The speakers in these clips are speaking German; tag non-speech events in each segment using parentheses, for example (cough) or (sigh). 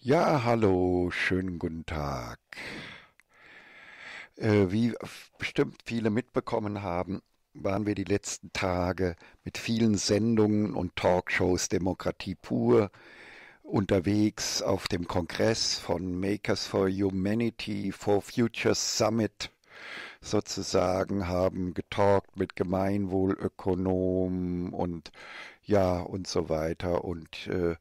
Ja, hallo, schönen guten Tag. Äh, wie bestimmt viele mitbekommen haben, waren wir die letzten Tage mit vielen Sendungen und Talkshows Demokratie pur unterwegs auf dem Kongress von Makers for Humanity for Future Summit sozusagen, haben getalkt mit Gemeinwohlökonomen und ja und so weiter und äh,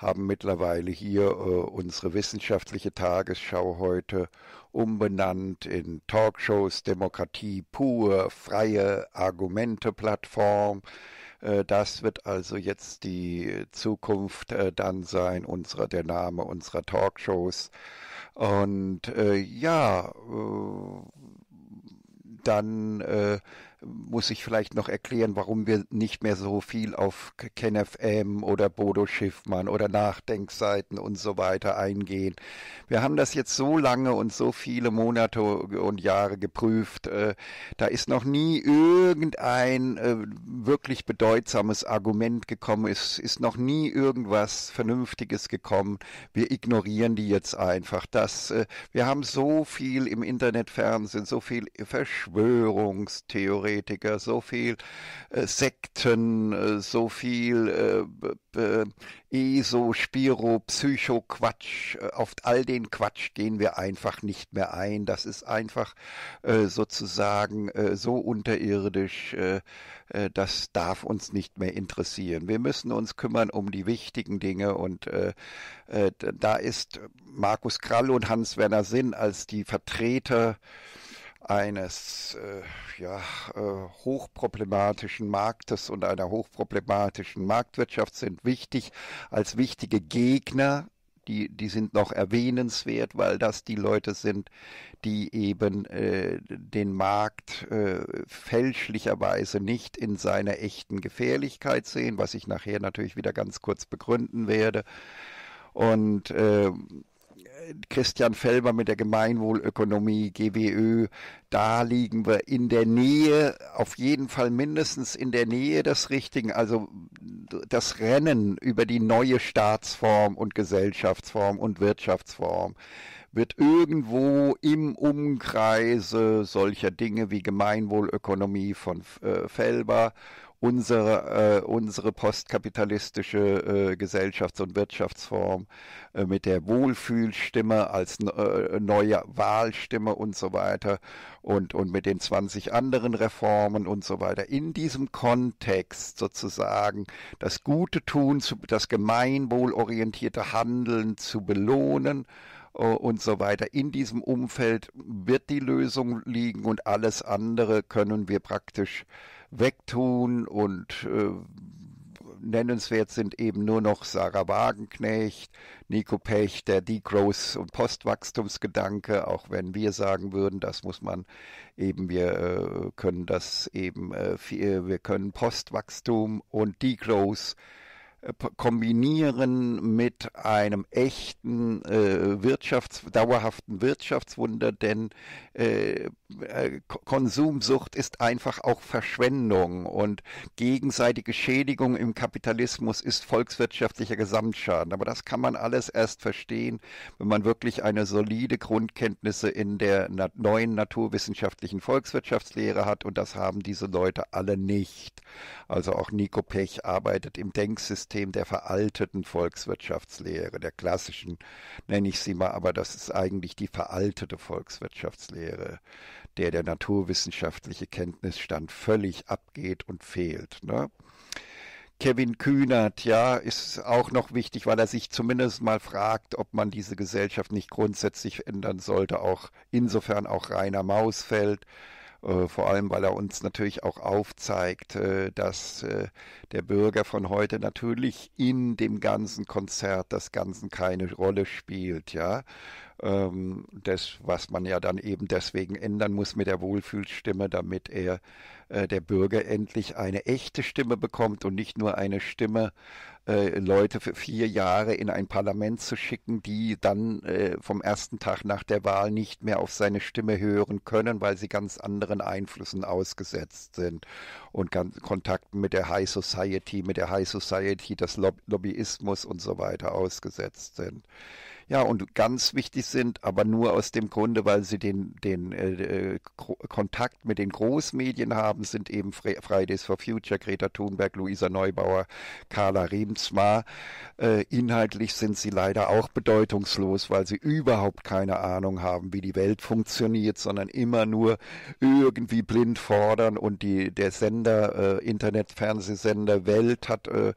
haben mittlerweile hier äh, unsere wissenschaftliche Tagesschau heute umbenannt in Talkshows Demokratie pur, freie Argumente-Plattform. Äh, das wird also jetzt die Zukunft äh, dann sein, unserer, der Name unserer Talkshows. Und äh, ja, äh, dann äh, muss ich vielleicht noch erklären, warum wir nicht mehr so viel auf KenFM oder Bodo Schiffmann oder Nachdenkseiten und so weiter eingehen. Wir haben das jetzt so lange und so viele Monate und Jahre geprüft. Äh, da ist noch nie irgendein äh, wirklich bedeutsames Argument gekommen. Es ist noch nie irgendwas Vernünftiges gekommen. Wir ignorieren die jetzt einfach. Das, äh, wir haben so viel im Internetfernsehen, so viel Verschwörungstheorie. Theoretiker, so viel äh, Sekten, äh, so viel äh, ESO, Spiro, Psycho-Quatsch. Äh, auf all den Quatsch gehen wir einfach nicht mehr ein. Das ist einfach äh, sozusagen äh, so unterirdisch, das darf uns nicht mehr interessieren. Wir müssen uns kümmern um die wichtigen Dinge und da ist Markus Krall und Hans-Werner Sinn als die Vertreter äh, eines äh, ja, äh, hochproblematischen Marktes und einer hochproblematischen Marktwirtschaft sind wichtig als wichtige Gegner. Die, die sind noch erwähnenswert, weil das die Leute sind, die eben äh, den Markt äh, fälschlicherweise nicht in seiner echten Gefährlichkeit sehen, was ich nachher natürlich wieder ganz kurz begründen werde. Und äh, Christian Felber mit der Gemeinwohlökonomie, GWÖ, da liegen wir in der Nähe, auf jeden Fall mindestens in der Nähe des Richtigen. Also das Rennen über die neue Staatsform und Gesellschaftsform und Wirtschaftsform wird irgendwo im Umkreise solcher Dinge wie Gemeinwohlökonomie von äh, Felber unsere, äh, unsere postkapitalistische äh, Gesellschafts- und Wirtschaftsform äh, mit der Wohlfühlstimme als äh, neue Wahlstimme und so weiter und, und mit den 20 anderen Reformen und so weiter. In diesem Kontext sozusagen das Gute tun, zu, das gemeinwohlorientierte Handeln zu belohnen äh, und so weiter. In diesem Umfeld wird die Lösung liegen und alles andere können wir praktisch wegtun und äh, nennenswert sind eben nur noch Sarah Wagenknecht, Nico Pech, der Degrowth- und Postwachstumsgedanke, auch wenn wir sagen würden, das muss man eben, wir äh, können das eben, äh, wir können Postwachstum und Degrowth äh, kombinieren mit einem echten äh, Wirtschafts-, dauerhaften Wirtschaftswunder, denn äh, äh Konsumsucht ist einfach auch Verschwendung und gegenseitige Schädigung im Kapitalismus ist volkswirtschaftlicher Gesamtschaden. Aber das kann man alles erst verstehen, wenn man wirklich eine solide Grundkenntnisse in der na neuen naturwissenschaftlichen Volkswirtschaftslehre hat und das haben diese Leute alle nicht. Also auch Nico Pech arbeitet im Denksystem System der veralteten Volkswirtschaftslehre, der klassischen, nenne ich sie mal, aber das ist eigentlich die veraltete Volkswirtschaftslehre, der der naturwissenschaftliche Kenntnisstand völlig abgeht und fehlt. Ne? Kevin Kühnert, ja, ist auch noch wichtig, weil er sich zumindest mal fragt, ob man diese Gesellschaft nicht grundsätzlich ändern sollte, auch insofern auch Rainer Mausfeld. Äh, vor allem weil er uns natürlich auch aufzeigt, äh, dass äh, der Bürger von heute natürlich in dem ganzen Konzert das Ganze keine Rolle spielt, ja ähm, das, was man ja dann eben deswegen ändern muss mit der Wohlfühlstimme, damit er, äh, der Bürger endlich eine echte Stimme bekommt und nicht nur eine Stimme, äh, Leute für vier Jahre in ein Parlament zu schicken, die dann äh, vom ersten Tag nach der Wahl nicht mehr auf seine Stimme hören können, weil sie ganz anderen Einflüssen ausgesetzt sind und ganz, Kontakten mit der High Society, mit der High Society, des Lob Lobbyismus und so weiter ausgesetzt sind. Ja, und ganz wichtig sind, aber nur aus dem Grunde, weil sie den, den äh, äh Kontakt mit den Großmedien haben, sind eben Fridays for Future, Greta Thunberg, Luisa Neubauer, Carla Remsmar. Äh, inhaltlich sind sie leider auch bedeutungslos, weil sie überhaupt keine Ahnung haben, wie die Welt funktioniert, sondern immer nur irgendwie blind fordern und die, der Sender, äh, Internet, Fernsehsender Welt hat äh,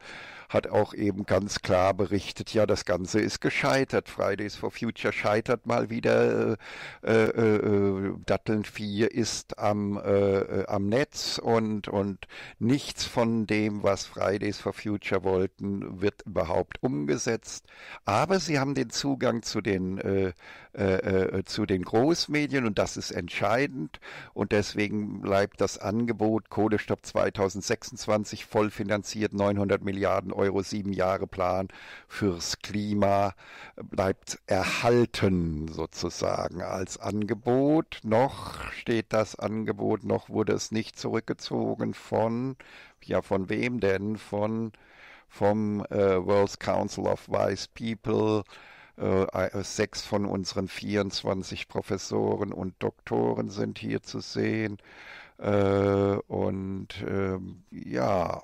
hat auch eben ganz klar berichtet, ja, das Ganze ist gescheitert. Fridays for Future scheitert mal wieder. Äh, äh, äh, Datteln 4 ist am, äh, äh, am Netz und, und nichts von dem, was Fridays for Future wollten, wird überhaupt umgesetzt. Aber sie haben den Zugang zu den äh, äh, äh, zu den Großmedien und das ist entscheidend. Und deswegen bleibt das Angebot Kohlestopp 2026 voll finanziert, 900 Milliarden Euro, sieben Jahre Plan fürs Klima bleibt erhalten sozusagen als Angebot. Noch steht das Angebot, noch wurde es nicht zurückgezogen von, ja von wem denn? Von vom äh, World Council of Wise People, äh, äh, sechs von unseren 24 Professoren und Doktoren sind hier zu sehen. Äh, und ähm, ja,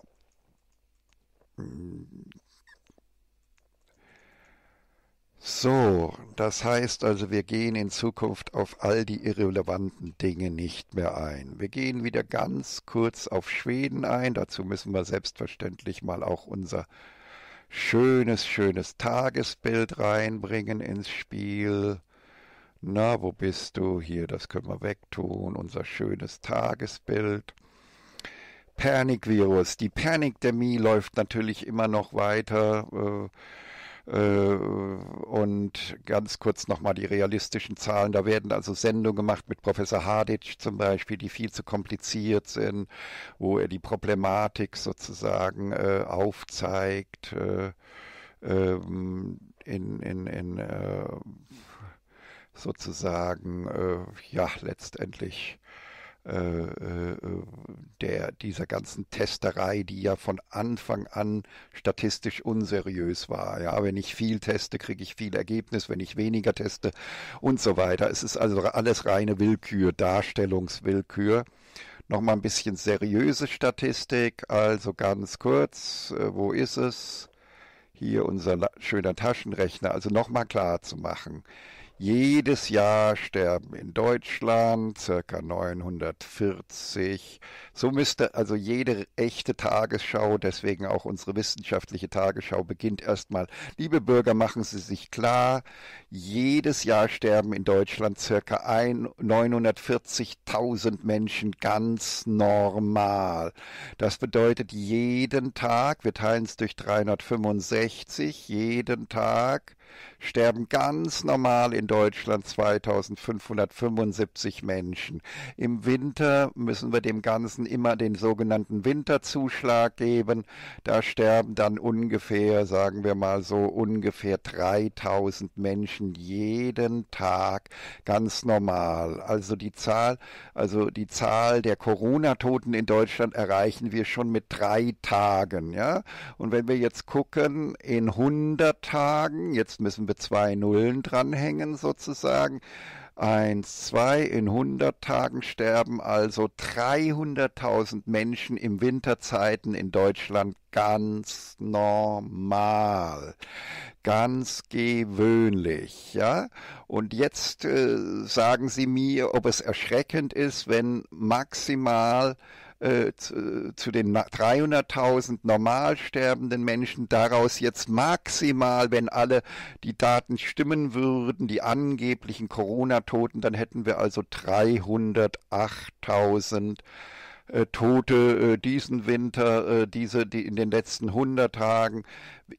so, das heißt also, wir gehen in Zukunft auf all die irrelevanten Dinge nicht mehr ein. Wir gehen wieder ganz kurz auf Schweden ein. Dazu müssen wir selbstverständlich mal auch unser äh, schönes, schönes Tagesbild reinbringen ins Spiel. Na, wo bist du? Hier, das können wir wegtun. Unser schönes Tagesbild. Panikvirus. Die Panikdemie läuft natürlich immer noch weiter. Äh, äh, und ganz kurz nochmal die realistischen Zahlen. Da werden also Sendungen gemacht mit Professor Haditsch zum Beispiel, die viel zu kompliziert sind, wo er die Problematik sozusagen äh, aufzeigt. Äh, ähm, in, in, in äh, sozusagen, äh, ja, letztendlich äh, äh, der, dieser ganzen Testerei, die ja von Anfang an statistisch unseriös war. Ja, wenn ich viel teste, kriege ich viel Ergebnis, wenn ich weniger teste und so weiter. Es ist also alles reine Willkür, Darstellungswillkür. Nochmal ein bisschen seriöse Statistik, also ganz kurz, äh, wo ist es? Hier unser schöner Taschenrechner, also nochmal klar zu machen. Jedes Jahr sterben in Deutschland ca. 940. So müsste also jede echte Tagesschau, deswegen auch unsere wissenschaftliche Tagesschau, beginnt erstmal. Liebe Bürger, machen Sie sich klar, jedes Jahr sterben in Deutschland ca. 940.000 Menschen ganz normal. Das bedeutet jeden Tag, wir teilen es durch 365, jeden Tag sterben ganz normal in Deutschland 2575 Menschen. Im Winter müssen wir dem Ganzen immer den sogenannten Winterzuschlag geben. Da sterben dann ungefähr, sagen wir mal so, ungefähr 3000 Menschen jeden Tag ganz normal. Also die Zahl, also die Zahl der Corona-Toten in Deutschland erreichen wir schon mit drei Tagen, ja. Und wenn wir jetzt gucken, in 100 Tagen, jetzt müssen wir zwei Nullen dranhängen sozusagen. 1, 2, in 100 Tagen sterben also 300.000 Menschen im Winterzeiten in Deutschland ganz normal, ganz gewöhnlich, ja? Und jetzt äh, sagen Sie mir, ob es erschreckend ist, wenn maximal äh, zu, zu, den 300.000 normal sterbenden Menschen, daraus jetzt maximal, wenn alle die Daten stimmen würden, die angeblichen Corona-Toten, dann hätten wir also 308.000 äh, Tote äh, diesen Winter, äh, diese die in den letzten 100 Tagen.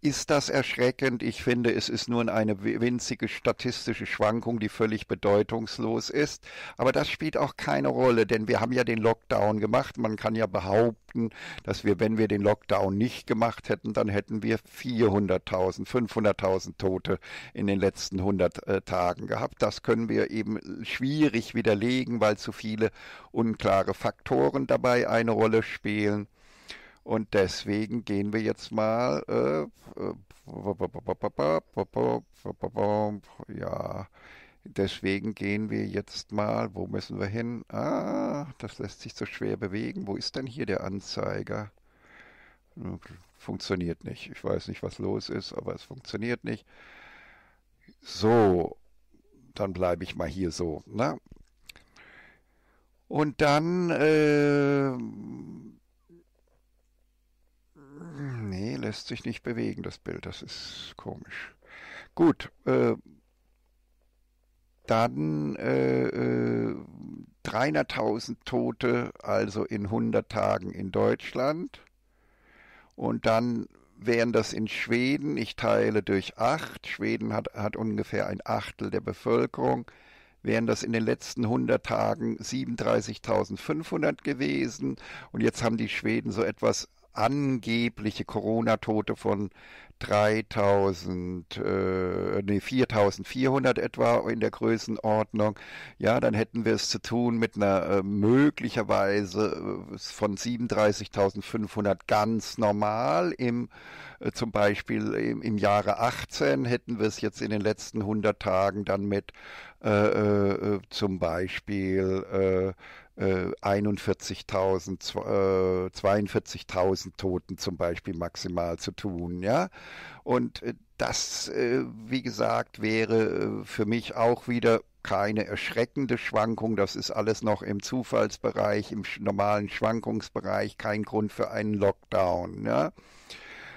Ist das erschreckend? Ich finde, es ist nur eine winzige statistische Schwankung, die völlig bedeutungslos ist. Aber das spielt auch keine Rolle, denn wir haben ja den Lockdown gemacht. Man kann ja behaupten, behaupten, dass wir, wenn wir den Lockdown nicht gemacht hätten, dann hätten wir 400.000, 500.000 Tote in den letzten 100 äh, Tagen gehabt. Das können wir eben schwierig widerlegen, weil zu viele unklare Faktoren dabei eine Rolle spielen. Und deswegen gehen wir jetzt mal äh, äh Deswegen gehen wir jetzt mal, wo müssen wir hin? Ah, das lässt sich so schwer bewegen. Wo ist denn hier der Anzeiger? Hm, funktioniert nicht. Ich weiß nicht, was los ist, aber es funktioniert nicht. So, dann bleibe ich mal hier so. Na? Ne? Und dann, äh, nee, lässt sich nicht bewegen, das Bild. Das ist komisch. Gut, äh, dann äh, 300.000 äh, Tote, also in 100 Tagen in Deutschland. Und dann wären das in Schweden, ich teile durch acht. Schweden hat, hat ungefähr ein Achtel der Bevölkerung, wären das in den letzten 100 Tagen 37.500 gewesen und jetzt haben die Schweden so etwas angebliche Corona-Tote von 3000, äh, nee, 4400 etwa in der Größenordnung, ja, dann hätten wir es zu tun mit einer äh, möglicherweise äh, von 37.500 ganz normal im, äh, zum Beispiel im, im, Jahre 18 hätten wir es jetzt in den letzten 100 Tagen dann mit äh, äh, äh zum Beispiel äh, 41.000, 42.000 äh, Toten zum Beispiel maximal zu tun, ja. Und äh, das, äh, wie gesagt, wäre für mich auch wieder keine erschreckende Schwankung. Das ist alles noch im Zufallsbereich, im normalen Schwankungsbereich, kein Grund für einen Lockdown, ja.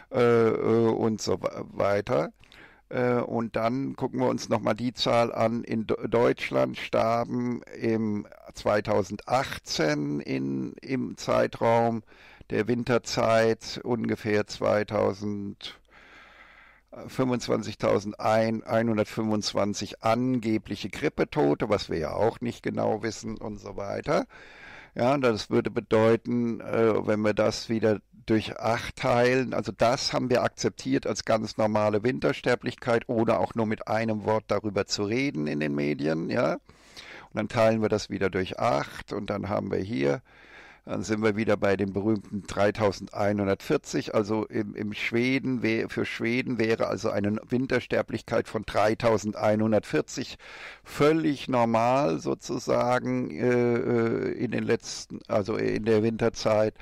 Und so weiter. Äh, und dann gucken wir uns nochmal die Zahl an. In Deutschland starben im 2018 in, im Zeitraum der Winterzeit ungefähr 25.125 angebliche Grippetote, was wir ja auch nicht genau wissen und so weiter. Ja, das würde bedeuten, äh, wenn wir das wieder durch acht teilen. Also das haben wir akzeptiert als ganz normale Wintersterblichkeit, ohne auch nur mit einem Wort darüber zu reden in den Medien. Ja? Und dann teilen wir das wieder durch acht und dann haben wir hier dann sind wir wieder bei dem berühmten 3140. Also im, im Schweden für Schweden wäre also eine Wintersterblichkeit von 3140 völlig normal sozusagen äh, äh, in den letzten, also in der Winterzeit.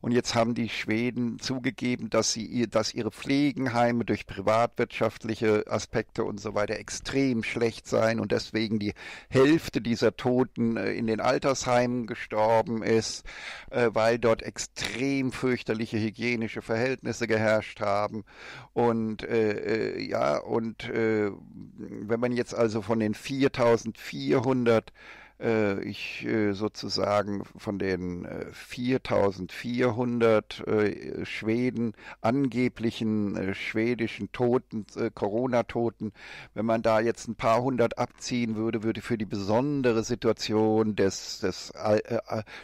Und jetzt haben die Schweden zugegeben, dass sie, dass ihre Pflegenheime durch privatwirtschaftliche Aspekte und so weiter extrem schlecht seien und deswegen die Hälfte dieser Toten äh, in den Altersheimen gestorben ist äh, weil dort extrem fürchterliche hygienische Verhältnisse geherrscht haben. Und äh, äh ja, und äh, wenn man jetzt also von den 4400 äh, ich äh, sozusagen von den äh, 4400 äh, Schweden, angeblichen äh, schwedischen Toten, äh, Corona-Toten, wenn man da jetzt ein paar hundert abziehen würde, würde für die besondere Situation des, des äh,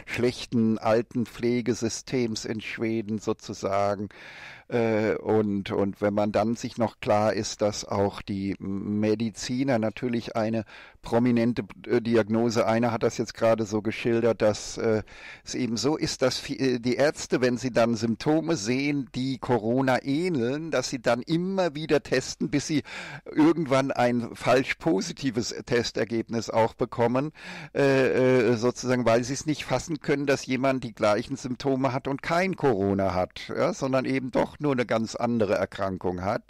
schlechten alten Pflegesystems in Schweden sozusagen äh, und, und wenn man dann sich noch klar ist, dass auch die Mediziner natürlich eine prominente äh, Diagnose, einer hat das jetzt gerade so geschildert, dass äh, es eben so ist, dass die Ärzte, wenn sie dann Symptome sehen, die Corona ähneln, dass sie dann immer wieder testen, bis sie irgendwann ein falsch positives Testergebnis auch bekommen, sozusagen, weil sie es nicht fassen können, dass jemand die gleichen Symptome hat und kein Corona hat, ja, sondern eben doch doch nur eine ganz andere Erkrankung hat.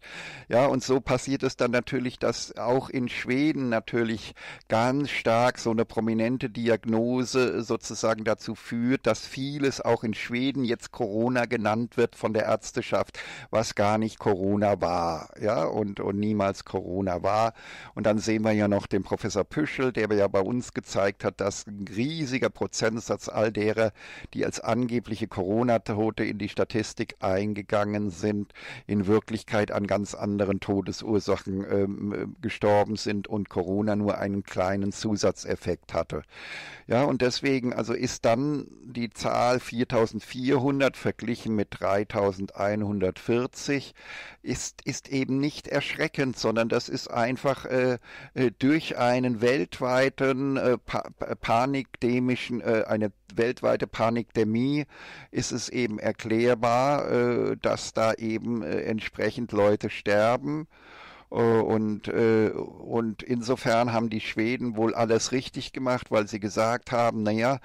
Ja, und so passiert es dann natürlich, dass auch in Schweden natürlich ganz stark so eine prominente Diagnose sozusagen dazu führt, dass vieles auch in Schweden jetzt Corona genannt wird von der Ärzteschaft, was gar nicht Corona war, ja, und, und niemals Corona war. Und dann sehen wir ja noch den Professor Püschel, der ja bei uns gezeigt hat, dass ein riesiger Prozentsatz all derer, die als angebliche Corona-Tote in die Statistik eingegangen gegangen sind, in Wirklichkeit an ganz anderen Todesursachen ähm, gestorben sind und Corona nur einen kleinen Zusatzeffekt hatte. Ja, und deswegen also ist dann die Zahl 4400 verglichen mit 3140 ist, ist eben nicht erschreckend, sondern das ist einfach äh, äh durch einen weltweiten äh, pa Panikdemischen, äh, eine weltweite Panikdemie ist es eben erklärbar, äh, dass dass da eben äh, entsprechend Leute sterben. Äh, und, äh, und insofern haben die Schweden wohl alles richtig gemacht, weil sie gesagt haben, naja,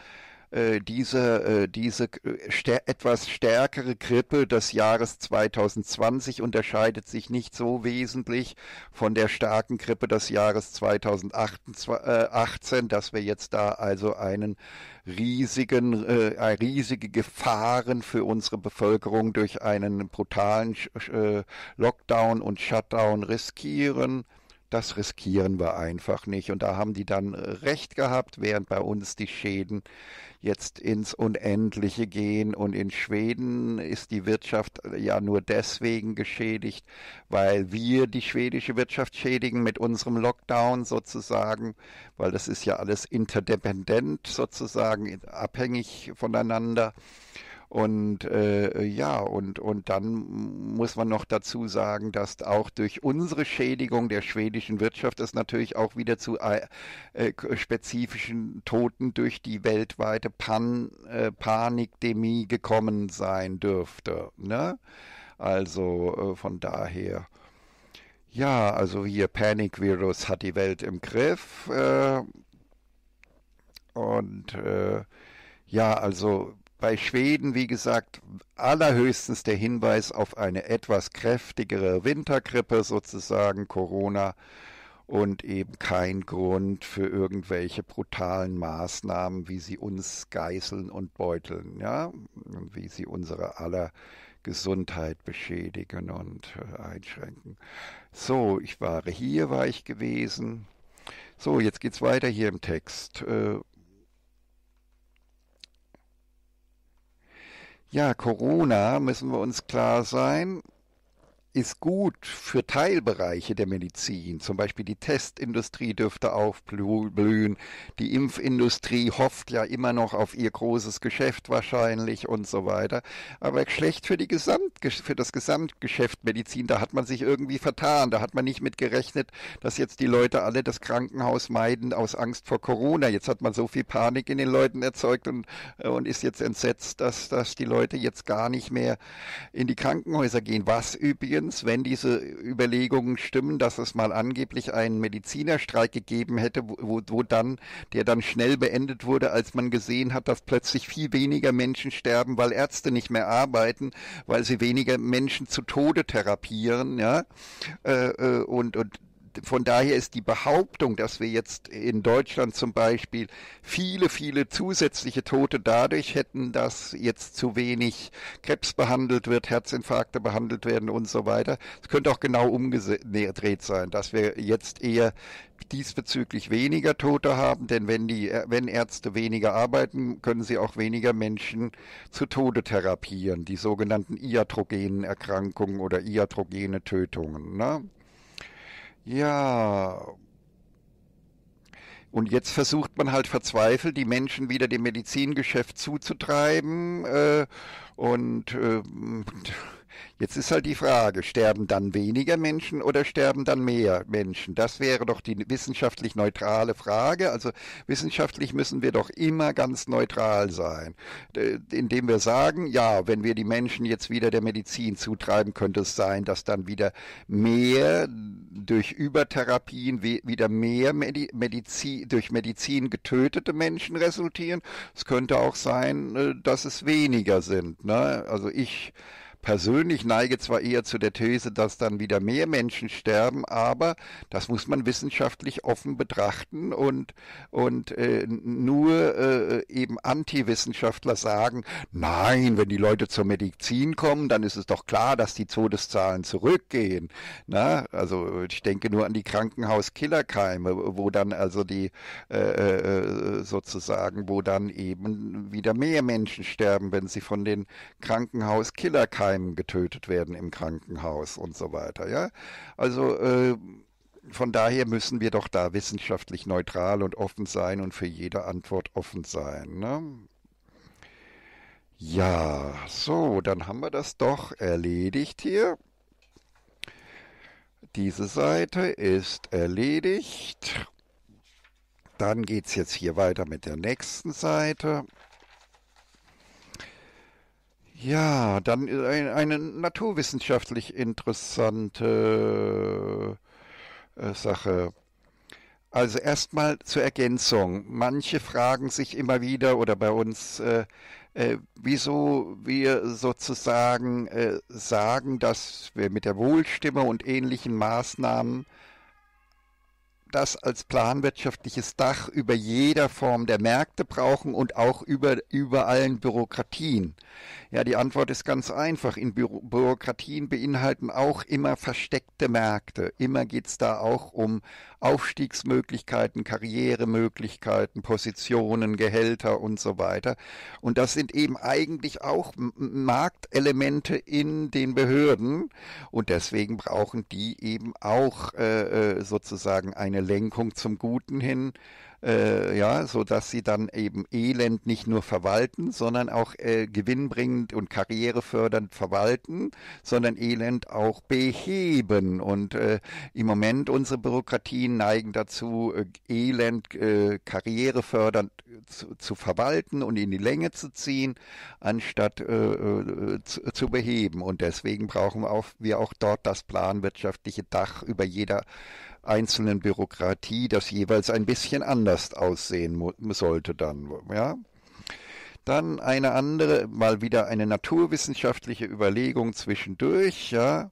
äh, diese, äh, diese äh, stär etwas stärkere Grippe des Jahres 2020 unterscheidet sich nicht so wesentlich von der starken Grippe des Jahres 2018, dass wir jetzt da also einen riesigen, äh, riesige Gefahren für unsere Bevölkerung durch einen brutalen Lockdown und Shutdown riskieren das riskieren wir einfach nicht. Und da haben die dann äh, recht gehabt, während bei uns die Schäden jetzt ins Unendliche gehen. Und in Schweden ist die Wirtschaft äh, ja nur deswegen geschädigt, weil wir die schwedische Wirtschaft schädigen mit unserem Lockdown sozusagen, weil das ist ja alles interdependent sozusagen, abhängig voneinander. Und äh, ja, und, und dann muss man noch dazu sagen, dass auch durch unsere Schädigung der schwedischen Wirtschaft es natürlich auch wieder zu äh, äh spezifischen Toten durch die weltweite Pan, äh, Panikdemie gekommen sein dürfte. Ne? Also äh, von daher. Ja, also hier Panic Virus hat die Welt im Griff. Äh, und äh, ja, also bei Schweden, wie gesagt, allerhöchstens der Hinweis auf eine etwas kräftigere Wintergrippe sozusagen, Corona und eben kein Grund für irgendwelche brutalen Maßnahmen, wie sie uns geißeln und beuteln, ja, wie sie unsere aller Gesundheit beschädigen und äh, einschränken. So, ich war hier, war ich gewesen. So, jetzt geht's weiter hier im Text. Äh, Ja, Corona müssen wir uns klar sein ist gut für Teilbereiche der Medizin. Zum Beispiel die Testindustrie dürfte aufblühen. Die Impfindustrie hofft ja immer noch auf ihr großes Geschäft wahrscheinlich und so weiter. Aber schlecht für, die Gesamt, für das Gesamtgeschäft Medizin. Da hat man sich irgendwie vertan. Da hat man nicht mit gerechnet, dass jetzt die Leute alle das Krankenhaus meiden aus Angst vor Corona. Jetzt hat man so viel Panik in den Leuten erzeugt und, äh, und ist jetzt entsetzt, dass, dass die Leute jetzt gar nicht mehr in die Krankenhäuser gehen. Was übrigens übrigens, wenn diese Überlegungen stimmen, dass es mal angeblich einen Medizinerstreik gegeben hätte, wo, wo dann, der dann schnell beendet wurde, als man gesehen hat, dass plötzlich viel weniger Menschen sterben, weil Ärzte nicht mehr arbeiten, weil sie weniger Menschen zu Tode therapieren, ja. Äh, äh und, und von daher ist die Behauptung, dass wir jetzt in Deutschland zum Beispiel viele, viele zusätzliche Tote dadurch hätten, dass jetzt zu wenig Krebs behandelt wird, Herzinfarkte behandelt werden und so weiter. Es könnte auch genau umgedreht sein, dass wir jetzt eher diesbezüglich weniger Tote haben, denn wenn die, wenn Ärzte weniger arbeiten, können sie auch weniger Menschen zu Tode therapieren, die sogenannten iatrogenen Erkrankungen oder iatrogene Tötungen. Ne? Ja. Und jetzt versucht man halt verzweifelt, die Menschen wieder dem Medizingeschäft zuzutreiben äh, und äh, Jetzt ist halt die Frage, sterben dann weniger Menschen oder sterben dann mehr Menschen? Das wäre doch die wissenschaftlich neutrale Frage. Also wissenschaftlich müssen wir doch immer ganz neutral sein, indem wir sagen, ja, wenn wir die Menschen jetzt wieder der Medizin zutreiben, könnte es sein, dass dann wieder mehr durch Übertherapien wieder mehr Medi Medizin, durch Medizin getötete Menschen resultieren. Es könnte auch sein, äh, dass es weniger sind. Ne? Also ich persönlich neige zwar eher zu der These, dass dann wieder mehr Menschen sterben, aber das muss man wissenschaftlich offen betrachten und, und äh, nur äh, eben Antiwissenschaftler sagen, nein, wenn die Leute zur Medizin kommen, dann ist es doch klar, dass die Todeszahlen zurückgehen. Na, ne? also ich denke nur an die Krankenhauskillerkeime, wo dann also die äh, äh, sozusagen, wo dann eben wieder mehr Menschen sterben, wenn sie von den Krankenhauskillerkeimen Keimen getötet werden im Krankenhaus und so weiter. Ja? Also äh, von daher müssen wir doch da wissenschaftlich neutral und offen sein und für jede Antwort offen sein. Ne? Ja, so, dann haben wir das doch erledigt hier. Diese Seite ist erledigt. Dann geht es jetzt hier weiter mit der nächsten Seite. Ja, dann eine, eine naturwissenschaftlich interessante äh, Sache. Also erstmal zur Ergänzung. Manche fragen sich immer wieder oder bei uns, äh, äh, wieso wir sozusagen äh, sagen, dass wir mit der Wohlstimme und ähnlichen Maßnahmen das als planwirtschaftliches Dach über jeder Form der Märkte brauchen und auch über, über allen Bürokratien? Ja, die Antwort ist ganz einfach. In Büro Bürokratien beinhalten auch immer versteckte Märkte. Immer geht es da auch um Aufstiegsmöglichkeiten, Karrieremöglichkeiten, Positionen, Gehälter und so weiter. Und das sind eben eigentlich auch Marktelemente in den Behörden. Und deswegen brauchen die eben auch äh, äh sozusagen eine Lenkung zum Guten hin, äh, ja, so dass sie dann eben Elend nicht nur verwalten, sondern auch äh, gewinnbringend und karrierefördernd verwalten, sondern Elend auch beheben. Und äh, im Moment unsere Bürokratien neigen dazu, äh, Elend äh, karrierefördernd äh, zu, zu, verwalten und in die Länge zu ziehen, anstatt äh, zu, zu, beheben. Und deswegen brauchen wir auch, wir auch dort das planwirtschaftliche Dach über jeder einzelnen Bürokratie das jeweils ein bisschen anders aussehen sollte dann, ja. Dann eine andere, mal wieder eine naturwissenschaftliche Überlegung zwischendurch, ja.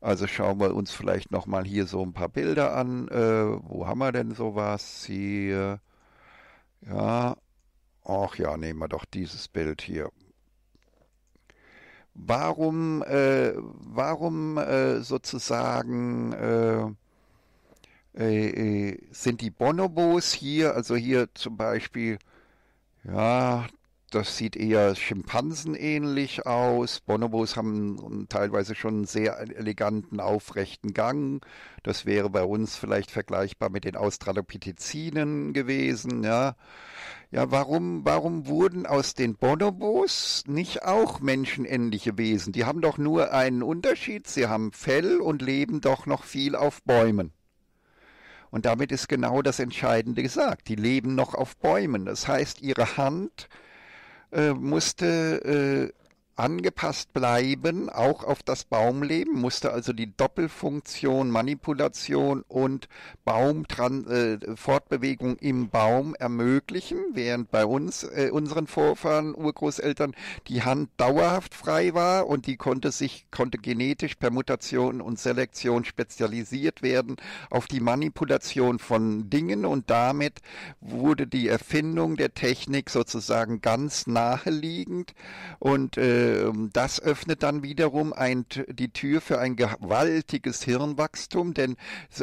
Also schauen wir uns vielleicht nochmal hier so ein paar Bilder an. Äh, wo haben wir denn sowas hier? Ja, ach ja, nehmen wir doch dieses Bild hier. Warum, äh, warum äh, sozusagen äh, äh, äh, sind die Bonobos hier, also hier zum Beispiel, ja, das sieht eher Schimpansenähnlich aus. Bonobos haben teilweise schon einen sehr eleganten, aufrechten Gang. Das wäre bei uns vielleicht vergleichbar mit den Australopithecinen gewesen. Ja, ja warum, warum wurden aus den Bonobos nicht auch menschenähnliche Wesen? Die haben doch nur einen Unterschied. Sie haben Fell und leben doch noch viel auf Bäumen. Und damit ist genau das Entscheidende gesagt. Die leben noch auf Bäumen. Das heißt, ihre Hand äh, musste äh, angepasst bleiben, auch auf das Baumleben, musste also die Doppelfunktion Manipulation und Baumtran äh, Fortbewegung im Baum ermöglichen, während bei uns, äh, unseren Vorfahren, Urgroßeltern, die Hand dauerhaft frei war und die konnte sich, konnte genetisch per Mutation und Selektion spezialisiert werden auf die Manipulation von Dingen und damit wurde die Erfindung der Technik sozusagen ganz naheliegend und äh, ähm, das öffnet dann wiederum ein, die Tür für ein gewaltiges Hirnwachstum, denn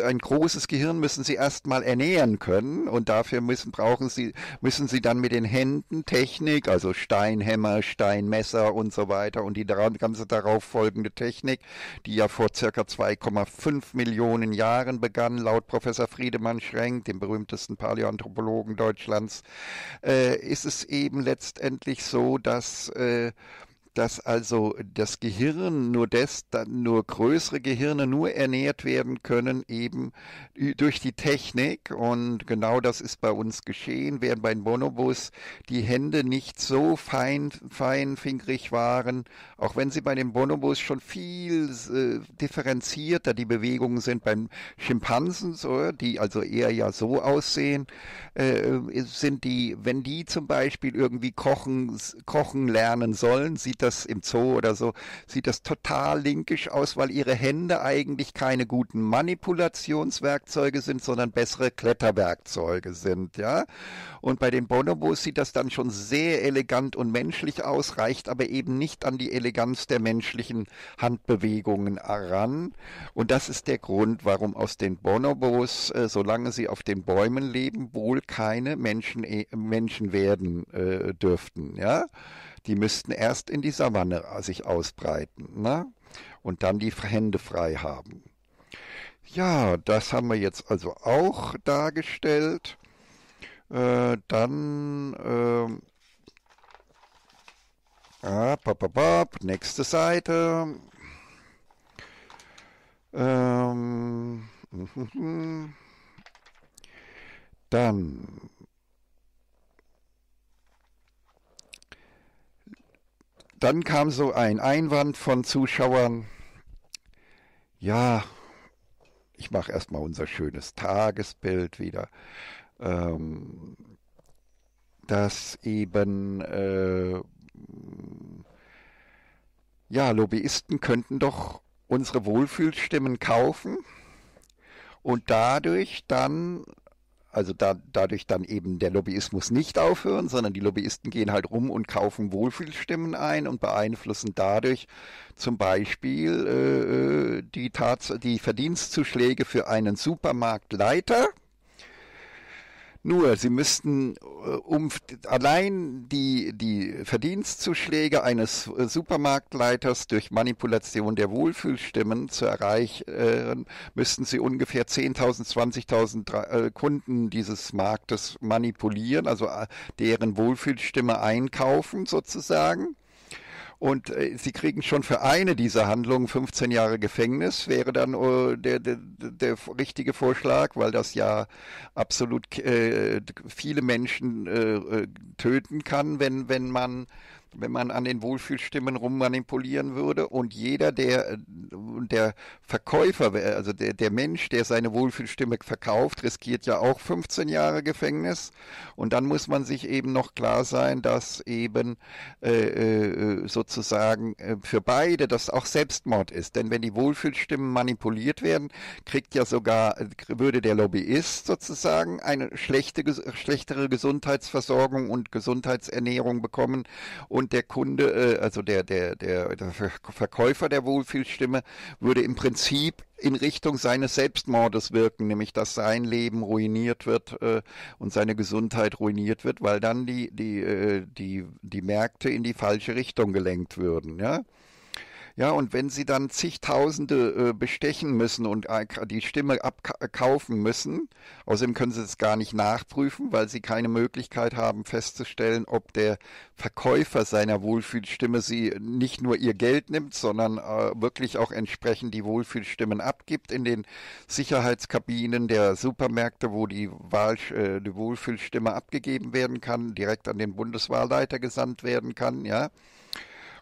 ein großes Gehirn müssen sie erstmal ernähren können und dafür müssen, brauchen sie, müssen sie dann mit den Händen Technik, also Steinhämmer, Steinmesser und so weiter und die ganze darauf folgende Technik, die ja vor circa 2,5 Millionen Jahren begann, laut Professor Friedemann Schrenk, dem berühmtesten Paläoanthropologen Deutschlands, äh, ist es eben letztendlich so, dass äh, dass also das Gehirn nur des, nur größere Gehirne nur ernährt werden können eben durch die Technik und genau das ist bei uns geschehen, während bei den Bonobos die Hände nicht so fein, feinfingrig waren, auch wenn sie bei den Bonobos schon viel äh, differenzierter die Bewegungen sind, beim Schimpansen, so, die also eher ja so aussehen, äh, äh sind die, wenn die zum Beispiel irgendwie kochen, kochen lernen sollen, sieht das im Zoo oder so, sieht das total linkisch aus, weil ihre Hände eigentlich keine guten Manipulationswerkzeuge sind, sondern bessere Kletterwerkzeuge sind, ja. Und bei den Bonobos sieht das dann schon sehr elegant und menschlich aus, reicht aber eben nicht an die Eleganz der menschlichen Handbewegungen heran. Und das ist der Grund, warum aus den Bonobos, äh, solange sie auf den Bäumen leben, wohl keine Menschen, äh, Menschen werden äh, dürften, ja die müssten erst in die Savanne äh, sich ausbreiten ne? und dann die Hände frei haben. Ja, das haben wir jetzt also auch dargestellt. Äh, dann äh, ab, ab, ab, nächste Seite. Ähm, (laughs) dann dann kam so ein Einwand von Zuschauern, ja, ich mache erstmal unser schönes Tagesbild wieder, ähm, dass eben, äh, ja, Lobbyisten könnten doch unsere Wohlfühlstimmen kaufen und dadurch dann also da, dadurch dann eben der Lobbyismus nicht aufhören, sondern die Lobbyisten gehen halt rum und kaufen Wohlfühlstimmen ein und beeinflussen dadurch zum Beispiel äh, äh die, Tats die Verdienstzuschläge für einen Supermarktleiter nur, sie müssten, äh, um allein die, die Verdienstzuschläge eines äh, Supermarktleiters durch Manipulation der Wohlfühlstimmen zu erreichen, müssten sie ungefähr 10.000, 20.000 äh, Kunden dieses Marktes manipulieren, also deren Wohlfühlstimme einkaufen sozusagen. Und äh, sie kriegen schon für eine dieser Handlungen 15 Jahre Gefängnis, wäre dann äh, der, der, der, richtige Vorschlag, weil das ja absolut äh, viele Menschen äh, äh, töten kann, wenn, wenn man wenn man an den Wohlfühlstimmen rummanipulieren würde. Und jeder, der, äh, der Verkäufer, äh, also der, der Mensch, der seine Wohlfühlstimme verkauft, riskiert ja auch 15 Jahre Gefängnis. Und dann muss man sich eben noch klar sein, dass eben äh, äh sozusagen für beide das auch Selbstmord ist. Denn wenn die Wohlfühlstimmen manipuliert werden, kriegt ja sogar, würde der Lobbyist sozusagen eine schlechte, schlechtere Gesundheitsversorgung und Gesundheitsernährung bekommen. Und und der Kunde, äh, also der, der, der, der Verkäufer der Wohlfühlstimme würde im Prinzip in Richtung seines Selbstmordes wirken, nämlich dass sein Leben ruiniert wird äh, und seine Gesundheit ruiniert wird, weil dann die, die, äh, die, die Märkte in die falsche Richtung gelenkt würden. Ja? Ja, und wenn sie dann zigtausende äh, bestechen müssen und äh, die Stimme abkaufen müssen, außerdem können sie es gar nicht nachprüfen, weil sie keine Möglichkeit haben festzustellen, ob der Verkäufer seiner Wohlfühlstimme sie nicht nur ihr Geld nimmt, sondern äh, wirklich auch entsprechend die Wohlfühlstimmen abgibt in den Sicherheitskabinen der Supermärkte, wo die, Wahl, äh, die Wohlfühlstimme abgegeben werden kann, direkt an den Bundeswahlleiter gesandt werden kann, ja.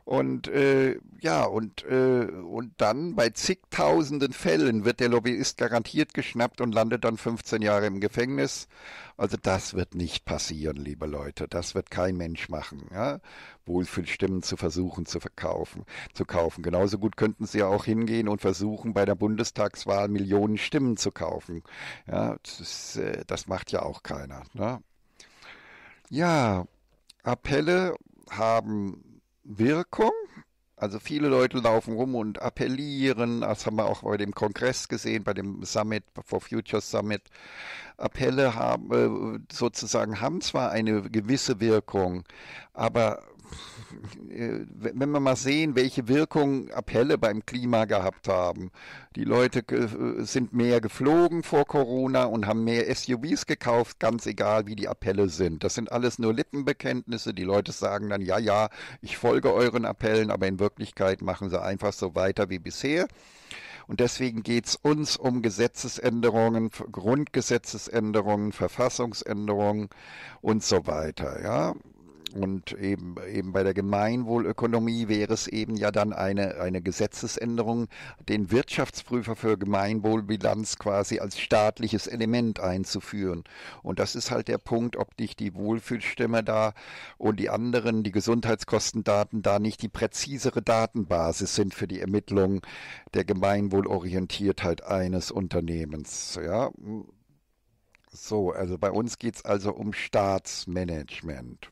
Und äh, ja, und, äh, und dann bei zigtausenden Fällen wird der Lobbyist garantiert geschnappt und landet dann 15 Jahre im Gefängnis. Also das wird nicht passieren, liebe Leute. Das wird kein Mensch machen. Ja? Wohlfühlstimmen zu versuchen zu verkaufen, zu kaufen. Genauso gut könnten sie ja auch hingehen und versuchen, bei der Bundestagswahl Millionen Stimmen zu kaufen. Ja, das, äh, das macht ja auch keiner. Ne? Ja, Appelle haben Wirkung. Also viele Leute laufen rum und appellieren, das haben wir auch bei dem Kongress gesehen, bei dem Summit, For Future Summit. Appelle haben äh, sozusagen haben zwar eine gewisse Wirkung, aber äh, wenn wir mal sehen, welche Wirkung Appelle beim Klima gehabt haben. Die Leute äh, sind mehr geflogen vor Corona und haben mehr SUVs gekauft, ganz egal wie die Appelle sind. Das sind alles nur Lippenbekenntnisse. Die Leute sagen dann, ja, ja, ich folge euren Appellen, aber in Wirklichkeit machen sie einfach so weiter wie bisher. Und deswegen geht es uns um Gesetzesänderungen, Grundgesetzesänderungen, Verfassungsänderungen und so weiter. Ja? Und eben, eben bei der Gemeinwohlökonomie wäre es eben ja dann eine, eine Gesetzesänderung, den Wirtschaftsprüfer für Gemeinwohlbilanz quasi als staatliches Element einzuführen. Und das ist halt der Punkt, ob nicht die Wohlfühlstimme da und die anderen, die Gesundheitskostendaten da nicht die präzisere Datenbasis sind für die Ermittlung der Gemeinwohlorientiertheit eines Unternehmens. Ja. So, also bei uns geht es also um Staatsmanagement.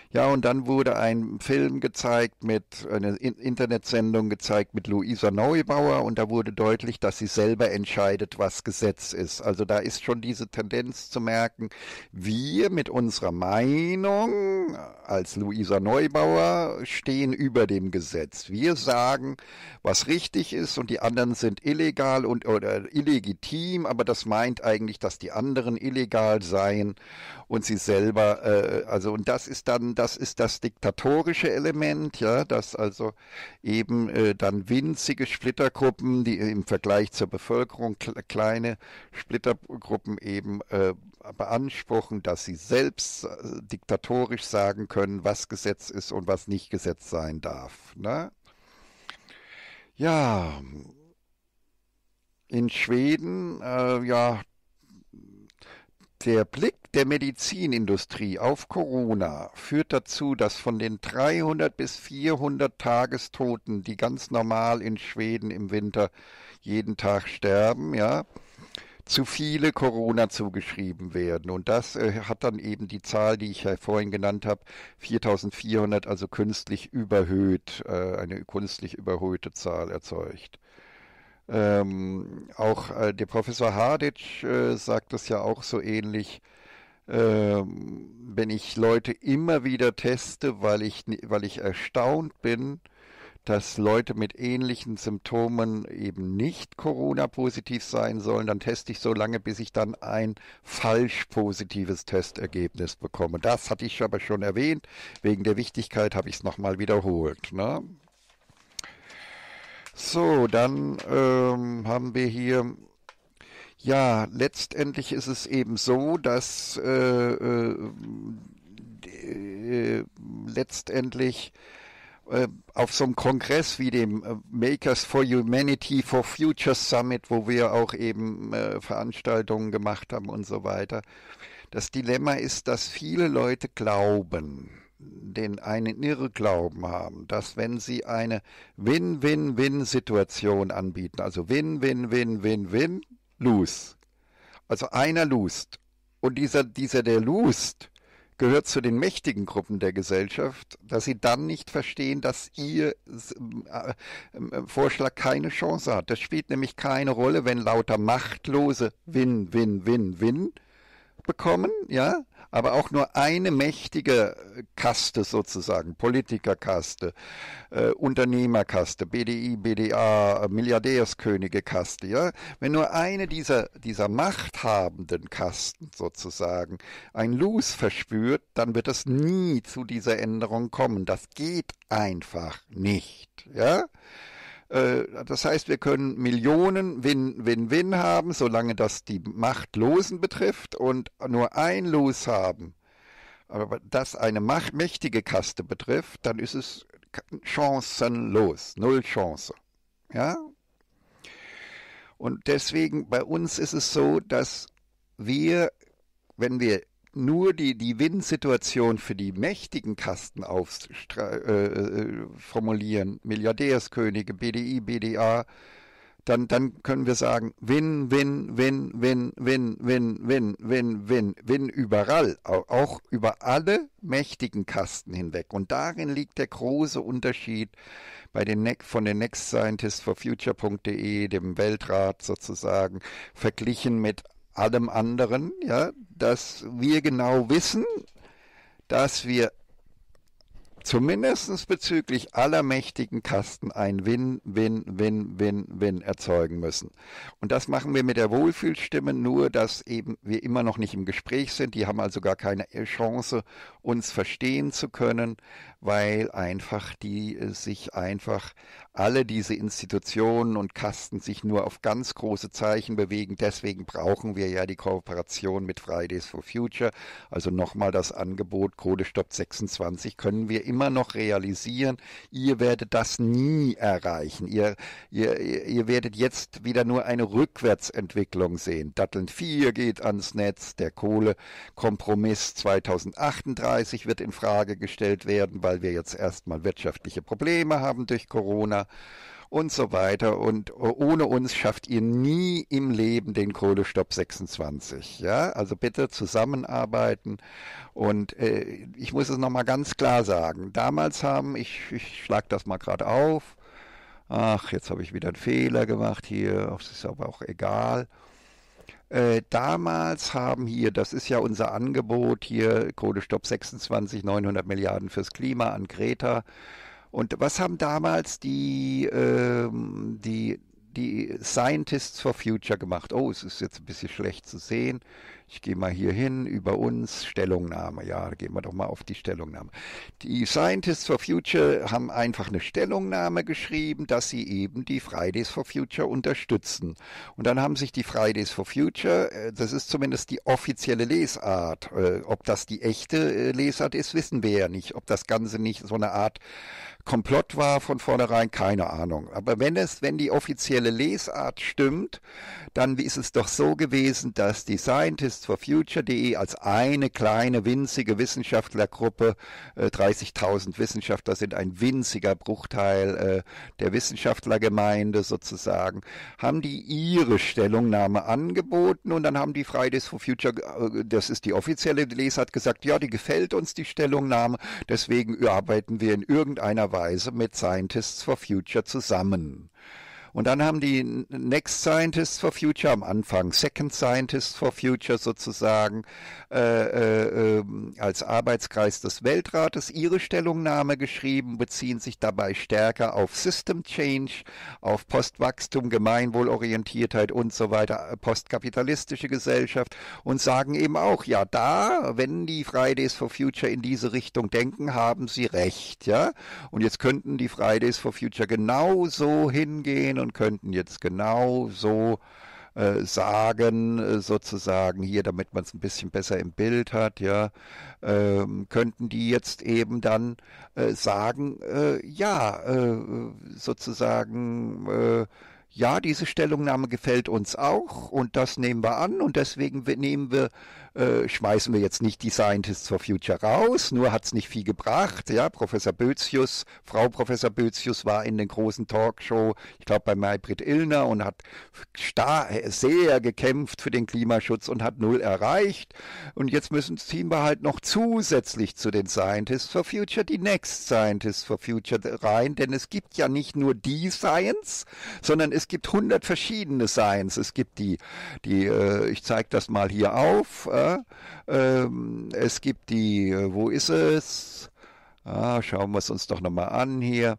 Ja, und dann wurde ein Film gezeigt mit, eine Internetsendung gezeigt mit Luisa Neubauer und da wurde deutlich, dass sie selber entscheidet, was Gesetz ist. Also da ist schon diese Tendenz zu merken, wir mit unserer Meinung als Luisa Neubauer stehen über dem Gesetz. Wir sagen, was richtig ist und die anderen sind illegal und oder illegitim, aber das meint eigentlich, dass die anderen illegal seien und sie selber, äh, also und das ist dann das ist das diktatorische Element, ja, dass also eben äh, dann winzige Splittergruppen, die im Vergleich zur Bevölkerung kleine Splittergruppen eben äh, beanspruchen, dass sie selbst äh, diktatorisch sagen können, was Gesetz ist und was nicht Gesetz sein darf. Ne? Ja, in Schweden, äh, ja, der Blick der Medizinindustrie auf Corona führt dazu, dass von den 300 bis 400 Tagestoten, die ganz normal in Schweden im Winter jeden Tag sterben, ja, zu viele Corona zugeschrieben werden. Und das äh, hat dann eben die Zahl, die ich ja vorhin genannt habe, 4400, also künstlich überhöht, äh, eine künstlich überhöhte Zahl erzeugt. Ähm, auch äh, der Professor Haditsch äh, sagt es ja auch so ähnlich. Ähm, wenn ich Leute immer wieder teste, weil ich, weil ich erstaunt bin, dass Leute mit ähnlichen Symptomen eben nicht Corona-positiv sein sollen, dann teste ich so lange, bis ich dann ein falsch positives Testergebnis bekomme. Das hatte ich aber schon erwähnt. Wegen der Wichtigkeit habe ich es nochmal wiederholt. Ne? So, dann ähm, haben wir hier ja, letztendlich ist es eben so, dass äh, äh, äh, letztendlich äh, auf so einem Kongress wie dem äh, Makers for Humanity for Future Summit, wo wir auch eben äh, Veranstaltungen gemacht haben und so weiter. Das Dilemma ist, dass viele Leute glauben, den einen Irrglauben haben, dass wenn sie eine Win-Win-Win-Situation anbieten, also Win-Win-Win-Win-Win, loose. Also einer lust. Und dieser, dieser, der lust, gehört zu den mächtigen Gruppen der Gesellschaft, dass sie dann nicht verstehen, dass ihr ähm, äh, Vorschlag keine Chance hat. Das spielt nämlich keine Rolle, wenn lauter Machtlose Win, Win, Win, Win bekommen, ja, aber auch nur eine mächtige Kaste sozusagen, Politikerkaste, äh, Unternehmerkaste, BDI, BDA, Milliardärskönige-Kaste, ja. Wenn nur eine dieser, dieser machthabenden Kasten sozusagen ein Los verspürt, dann wird es nie zu dieser Änderung kommen. Das geht einfach nicht, ja. Äh, das heißt, wir können Millionen Win-Win-Win haben, solange das die Machtlosen betrifft und nur ein Los haben. Aber das eine mächtige Kaste betrifft, dann ist es chancenlos, null Chance. Ja? Und deswegen bei uns ist es so, dass wir, wenn wir nur die, die Win-Situation für die mächtigen Kasten auf, äh, äh Milliardärskönige, BDI, BDA, dann, dann können wir sagen, Win, Win, Win, Win, Win, Win, Win, Win, Win, Win überall, auch über alle mächtigen Kasten hinweg. Und darin liegt der große Unterschied bei den ne von den Next Scientist for Future.de, dem Weltrat sozusagen, verglichen mit allem anderen, ja, dass wir genau wissen, dass wir zumindest bezüglich aller mächtigen Kasten ein Win, Win, Win, Win, Win erzeugen müssen. Und das machen wir mit der Wohlfühlstimme, nur dass eben wir immer noch nicht im Gespräch sind. Die haben also gar keine Chance, uns verstehen zu können weil einfach die äh, sich einfach alle diese Institutionen und Kasten sich nur auf ganz große Zeichen bewegen. Deswegen brauchen wir ja die Kooperation mit Fridays for Future. Also nochmal das Angebot Kohlestopp 26 können wir immer noch realisieren. Ihr werdet das nie erreichen. Ihr, ihr, ihr werdet jetzt wieder nur eine Rückwärtsentwicklung sehen. Datteln 4 geht ans Netz, der Kohlekompromiss 2038 wird in Frage gestellt werden, weil weil wir jetzt erstmal wirtschaftliche Probleme haben durch Corona und so weiter. Und äh, ohne uns schafft ihr nie im Leben den Kohlestopp 26. Ja, also bitte zusammenarbeiten. Und äh, ich muss es nochmal ganz klar sagen. Damals haben, ich, ich schlag das mal gerade auf. Ach, jetzt habe ich wieder einen Fehler gemacht hier. Das ist aber auch egal. Äh, damals haben hier, das ist ja unser Angebot hier, Kohlestopp 26, 900 Milliarden fürs Klima an Greta. Und was haben damals die, ähm, die, die Scientists for Future gemacht? Oh, es ist jetzt ein bisschen schlecht zu sehen. Ich gehe mal hier hin, über uns, Stellungnahme. Ja, gehen wir doch mal auf die Stellungnahme. Die Scientists for Future haben einfach eine Stellungnahme geschrieben, dass sie eben die Fridays for Future unterstützen. Und dann haben sich die Fridays for Future, äh, das ist zumindest die offizielle Lesart. Äh, ob das die echte äh, Lesart ist, wissen wir ja nicht. Ob das Ganze nicht so eine Art Komplott war von vornherein, keine Ahnung. Aber wenn es, wenn die offizielle Lesart stimmt, dann ist es doch so gewesen, dass die Scientists forfuture.de als eine kleine, winzige Wissenschaftlergruppe. 30.000 äh, Wissenschaftler sind ein winziger Bruchteil äh, der Wissenschaftlergemeinde sozusagen. Haben die ihre Stellungnahme angeboten und dann haben die Fridays for Future, äh, das ist die offizielle Lesart, gesagt, ja, die gefällt uns, die Stellungnahme. Deswegen arbeiten wir in irgendeiner Weise mit Scientists for Future zusammen. Und dann haben die Next Scientists for Future am Anfang, Second Scientists for Future sozusagen, äh, äh, ähm, als Arbeitskreis des Weltrates ihre Stellungnahme geschrieben, beziehen sich dabei stärker auf System Change, auf Postwachstum, Gemeinwohlorientiertheit und so weiter, äh, postkapitalistische Gesellschaft und sagen eben auch, ja, da, wenn die Fridays for Future in diese Richtung denken, haben sie recht, ja. Und jetzt könnten die Fridays for Future genauso hingehen und könnten jetzt genau so äh, sagen, äh, sozusagen hier, damit man es ein bisschen besser im Bild hat, ja, ähm, könnten die jetzt eben dann äh, sagen, äh, ja, sozusagen, ja, diese Stellungnahme gefällt uns auch und das nehmen wir an und deswegen nehmen wir äh, schmeißen wir jetzt nicht die Scientists for Future raus, nur hat es nicht viel gebracht. Ja, Professor Bözius, Frau Professor Bözius war in den großen Talkshow, ich glaube bei Maybrit Illner und hat star sehr gekämpft für den Klimaschutz und hat null erreicht. Und jetzt müssen ziehen wir halt noch zusätzlich zu den Scientists for Future die Next Scientists for Future rein, denn es gibt ja nicht nur die Science, sondern es gibt hundert verschiedene Science. Es gibt die, die, äh, ich zeige das mal hier auf. Äh, ähm, es gibt die, äh, wo ist es? Ah, schauen wir es uns doch nochmal an hier.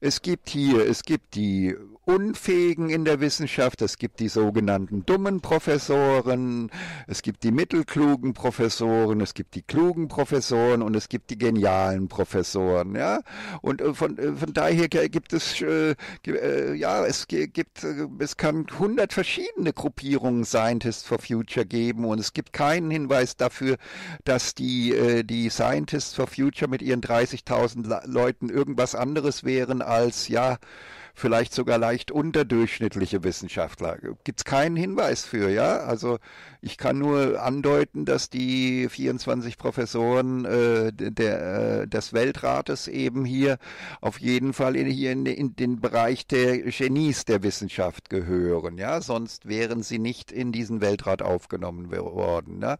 Es gibt hier, es gibt die Unfähigen in der Wissenschaft, es gibt die sogenannten dummen Professoren, es gibt die mittelklugen Professoren, es gibt die klugen Professoren und es gibt die genialen Professoren. Ja? Und äh, von, äh, von daher gibt es, äh, äh ja, es gibt, es kann hundert verschiedene Gruppierungen Scientists for Future geben und es gibt keinen Hinweis dafür, dass die, äh, die Scientists for Future mit ihren 30.000 Leuten irgendwas anderes wären als, ja, vielleicht sogar leicht unterdurchschnittliche Wissenschaftler. Gibt es keinen Hinweis für, ja? Also ich kann nur andeuten, dass die 24 Professoren äh, der, äh, des Weltrates eben hier auf jeden Fall in, hier in, in den Bereich der Genies der Wissenschaft gehören, ja? Sonst wären sie nicht in diesen Weltrat aufgenommen worden. Ne?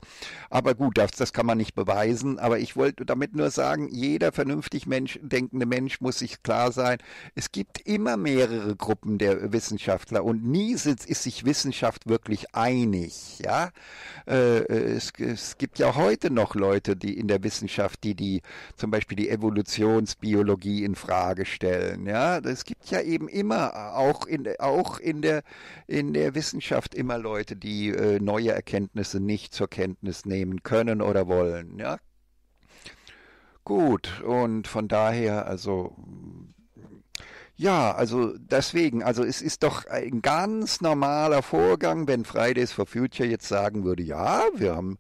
Aber gut, das, das kann man nicht beweisen. Aber ich wollte damit nur sagen, jeder vernünftig Mensch, denkende Mensch muss sich klar sein, es gibt immer mehrere Gruppen der Wissenschaftler und nie ist, ist sich Wissenschaft wirklich einig. Ja, äh, äh, es, es, gibt ja heute noch Leute, die in der Wissenschaft, die die zum Beispiel die Evolutionsbiologie in Frage stellen. Ja, es gibt ja eben immer auch in auch in der in der Wissenschaft immer Leute, die äh, neue Erkenntnisse nicht zur Kenntnis nehmen können oder wollen. Ja, Gut, und von daher, also ja, also deswegen, also es ist doch ein ganz normaler Vorgang, wenn Fridays for Future jetzt sagen würde, ja, wir haben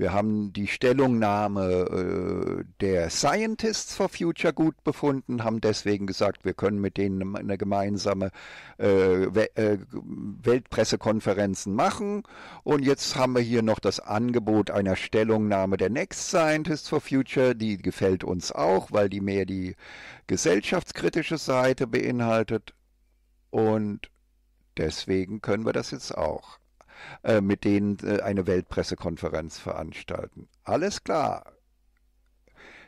wir haben die Stellungnahme äh, der Scientists for Future gut befunden, haben deswegen gesagt, wir können mit denen eine gemeinsame äh, äh, Weltpressekonferenzen machen. Und jetzt haben wir hier noch das Angebot einer Stellungnahme der Next Scientists for Future. Die gefällt uns auch, weil die mehr die gesellschaftskritische Seite beinhaltet. Und deswegen können wir das jetzt auch. Äh, mit denen äh, eine Weltpressekonferenz veranstalten. Alles klar.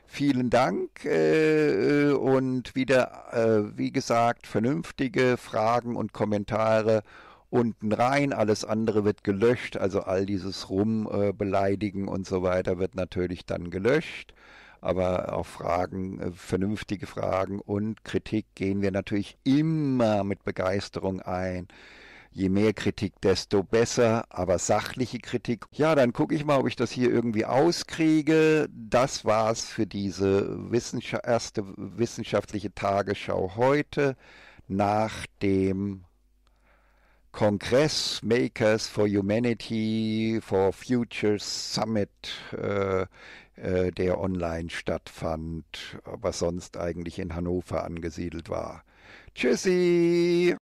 Vielen Dank äh, äh und wieder, wie gesagt, vernünftige Fragen und Kommentare unten rein. Alles andere wird gelöscht, also all dieses Rumbeleidigen und so weiter wird natürlich dann gelöscht aber auf Fragen, vernünftige Fragen und Kritik gehen wir natürlich immer mit Begeisterung ein je mehr Kritik, desto besser, aber sachliche Kritik. Ja, dann gucke ich mal, ob ich das hier irgendwie auskriege. Das war's für diese Wissenscha erste wissenschaftliche Tagesschau heute nach dem Kongress Makers for Humanity for Future Summit, äh, äh, der online stattfand, was sonst eigentlich in Hannover angesiedelt war. Tschüssi!